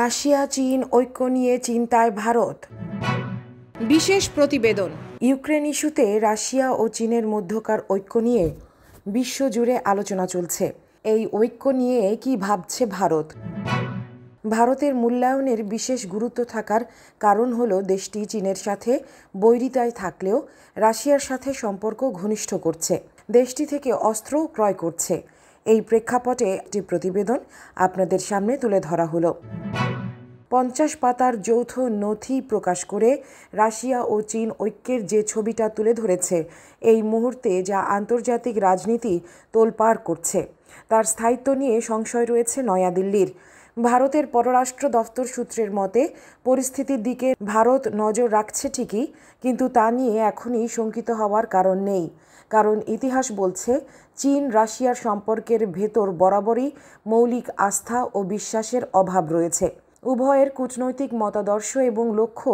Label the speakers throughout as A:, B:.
A: Russia চীন ঐক্য নিয়ে চিন্তায় ভারত বিশেষ প্রতিবেদন ইউক্রেন ইস্যুতে রাশিয়া ও চীনের মধ্যকার ঐক্য নিয়ে বিশ্বজুড়ে আলোচনা চলছে এই ঐক্য নিয়ে কি ভাবছে ভারত ভারতের মূল্যায়নের বিশেষ গুরুত্ব থাকার কারণ হল দেশটি চীনের সাথে বৈরিতায় থাকলেও রাশিয়ার সাথে সম্পর্ক ঘনিষ্ঠ করছে দেশটি থেকে অস্ত্র ক্রয় করছে এই প্রেক্ষাপটে একটি প্রতিবেদন আপনাদের সামনে তুলে ধরা হলো পঞ্চাশ পাতার যৌথ নথি প্রকাশ করে রাশিয়া ও চীন ঐক্যের যে ছবিটা তুলে ধরেছে এই মুহূর্তে যা আন্তর্জাতিক রাজনীতি তোলপাড় করছে তার স্থায়িত্ব নিয়ে সংশয় রয়েছে নয়াদিল্লির ভারতের পররাষ্ট্র দফতর সূত্রের মতে পরিস্থিতির দিকে ভারত নজর রাখছে ঠিকই কিন্তু তা নিয়ে এখনই শঙ্কিত হওয়ার কারণ নেই কারণ ইতিহাস বলছে চীন রাশিয়ার সম্পর্কের ভেতর বরাবরই মৌলিক আস্থা ও বিশ্বাসের অভাব রয়েছে উভয়ের কূটনৈতিক মতাদর্শ এবং লক্ষ্য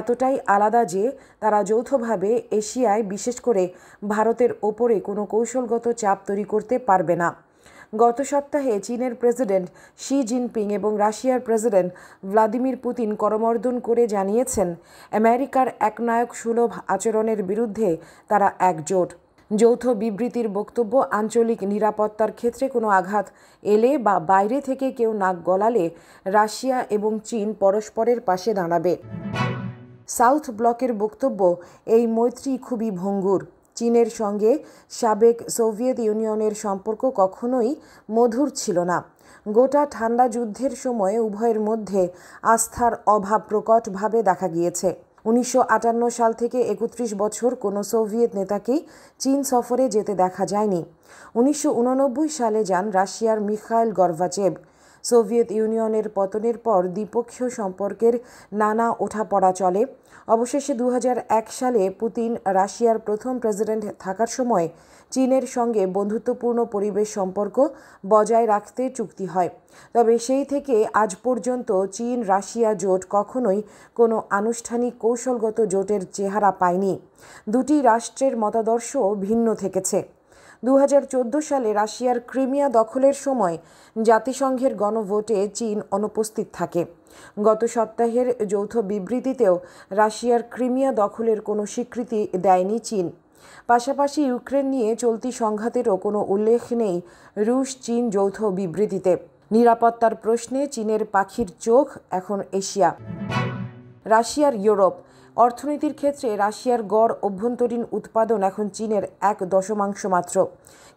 A: এতটাই আলাদা যে তারা যৌথভাবে এশিয়ায় বিশেষ করে ভারতের ওপরে কোনো কৌশলগত চাপ তৈরি করতে পারবে না গত সপ্তাহে চীনের প্রেসিডেন্ট শি জিনপিং এবং রাশিয়ার প্রেসিডেন্ট ভ্লাদিমির পুতিন করমর্দন করে জানিয়েছেন আমেরিকার একনায়ক সুলভ আচরণের বিরুদ্ধে তারা একজোট যৌথ বিবৃতির বক্তব্য আঞ্চলিক নিরাপত্তার ক্ষেত্রে কোনো আঘাত এলে বা বাইরে থেকে কেউ নাক গলালে রাশিয়া এবং চীন পরস্পরের পাশে দাঁড়াবে সাউথ ব্লকের বক্তব্য এই মৈত্রী খুবই ভঙ্গুর চীনের সঙ্গে সাবেক সোভিয়েত ইউনিয়নের সম্পর্ক কখনোই মধুর ছিল না গোটা ঠান্ডা যুদ্ধের সময়ে উভয়ের মধ্যে আস্থার অভাব প্রকটভাবে দেখা গিয়েছে উনিশশো সাল থেকে একত্রিশ বছর কোনো সোভিয়েত নেতাকেই চীন সফরে যেতে দেখা যায়নি উনিশশো সালে যান রাশিয়ার মিখাইল গর্ভাচেভ সোভিয়েত ইউনিয়নের পতনের পর দ্বিপক্ষীয় সম্পর্কের নানা ওঠাপড়া চলে অবশেষে দু সালে পুতিন রাশিয়ার প্রথম প্রেসিডেন্ট থাকার সময় চীনের সঙ্গে বন্ধুত্বপূর্ণ পরিবেশ সম্পর্ক বজায় রাখতে চুক্তি হয় তবে সেই থেকে আজ পর্যন্ত চীন রাশিয়া জোট কখনোই কোনো আনুষ্ঠানিক কৌশলগত জোটের চেহারা পায়নি দুটি রাষ্ট্রের মতাদর্শ ভিন্ন থেকেছে দু সালে রাশিয়ার ক্রিমিয়া দখলের সময় জাতিসংঘের গণভোটে চীন অনুপস্থিত থাকে গত সপ্তাহের যৌথ বিবৃতিতেও রাশিয়ার ক্রিমিয়া দখলের কোনো স্বীকৃতি দেয়নি চীন পাশাপাশি ইউক্রেন নিয়ে চলতি সংঘাতেরও কোনো উল্লেখ নেই রুশ চীন যৌথ বিবৃতিতে নিরাপত্তার প্রশ্নে চীনের পাখির চোখ এখন এশিয়া রাশিয়ার ইউরোপ অর্থনীতির ক্ষেত্রে রাশিয়ার গড় অভ্যন্তরীণ উৎপাদন এখন চীনের এক দশমাংশ মাত্র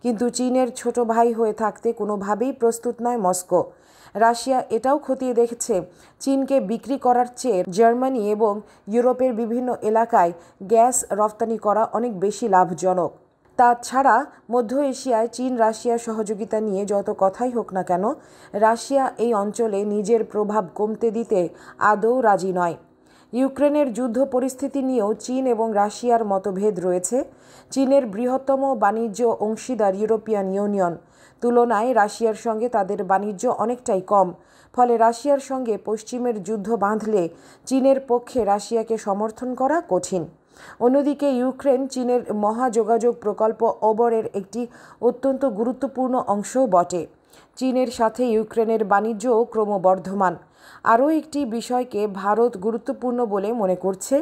A: কিন্তু চীনের ছোট ভাই হয়ে থাকতে কোনোভাবেই প্রস্তুত নয় মস্কো রাশিয়া এটাও খতিয়ে দেখছে চীনকে বিক্রি করার চেয়ে জার্মানি এবং ইউরোপের বিভিন্ন এলাকায় গ্যাস রফতানি করা অনেক বেশি লাভজনক তাছাড়া মধ্য এশিয়ায় চীন রাশিয়ার সহযোগিতা নিয়ে যত কথাই হোক না কেন রাশিয়া এই অঞ্চলে নিজের প্রভাব কমতে দিতে আদৌ রাজি নয় ইউক্রেনের যুদ্ধ পরিস্থিতি নিয়েও চীন এবং রাশিয়ার মতভেদ রয়েছে চীনের বৃহত্তম বাণিজ্য অংশীদার ইউরোপিয়ান ইউনিয়ন তুলনায় রাশিয়ার সঙ্গে তাদের বাণিজ্য অনেকটাই কম ফলে রাশিয়ার সঙ্গে পশ্চিমের যুদ্ধ বাঁধলে চীনের পক্ষে রাশিয়াকে সমর্থন করা কঠিন অন্যদিকে ইউক্রেন চীনের মহাযোগাযোগ প্রকল্প ওবরের একটি অত্যন্ত গুরুত্বপূর্ণ অংশও বটে চীনের সাথে ইউক্রেনের বাণিজ্যও ক্রমবর্ধমান আরও একটি বিষয়কে ভারত গুরুত্বপূর্ণ বলে মনে করছে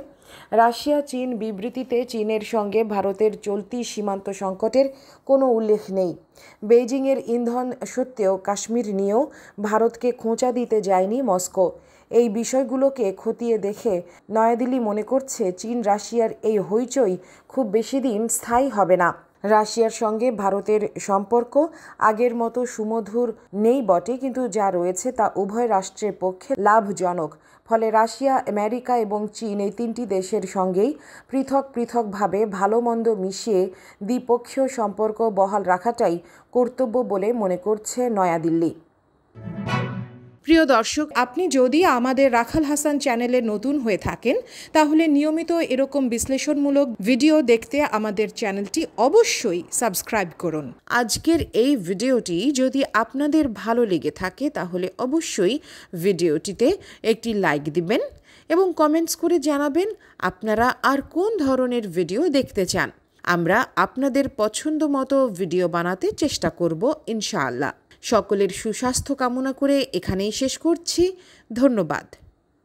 A: রাশিয়া চীন বিবৃতিতে চীনের সঙ্গে ভারতের চলতি সীমান্ত সংকটের কোনো উল্লেখ নেই বেইজিংয়ের ইন্ধন সত্ত্বেও কাশ্মীর নিয়েও ভারতকে খোঁচা দিতে যায়নি মস্কো এই বিষয়গুলোকে খতিয়ে দেখে নয়াদিল্লি মনে করছে চীন রাশিয়ার এই হইচই খুব বেশি দিন স্থায়ী হবে না রাশিয়ার সঙ্গে ভারতের সম্পর্ক আগের মতো সুমধুর নেই বটে কিন্তু যা রয়েছে তা উভয় রাষ্ট্রের পক্ষে লাভজনক ফলে রাশিয়া আমেরিকা এবং চীন এই তিনটি দেশের সঙ্গেই পৃথক পৃথকভাবে ভালো মন্দ মিশিয়ে দ্বিপক্ষীয় সম্পর্ক বহাল রাখাটাই কর্তব্য বলে মনে করছে নয়াদিল্লি প্রিয় দর্শক আপনি যদি আমাদের রাখাল হাসান চ্যানেলে নতুন হয়ে থাকেন তাহলে নিয়মিত এরকম বিশ্লেষণমূলক ভিডিও দেখতে আমাদের চ্যানেলটি অবশ্যই সাবস্ক্রাইব করুন আজকের এই ভিডিওটি যদি আপনাদের ভালো লেগে থাকে তাহলে অবশ্যই ভিডিওটিতে একটি লাইক দিবেন এবং কমেন্টস করে জানাবেন আপনারা আর কোন ধরনের ভিডিও দেখতে চান আমরা আপনাদের পছন্দ মতো ভিডিও বানাতে চেষ্টা করব ইনশাআল্লাহ সকলের সুস্বাস্থ্য কামনা করে এখানেই শেষ করছি ধন্যবাদ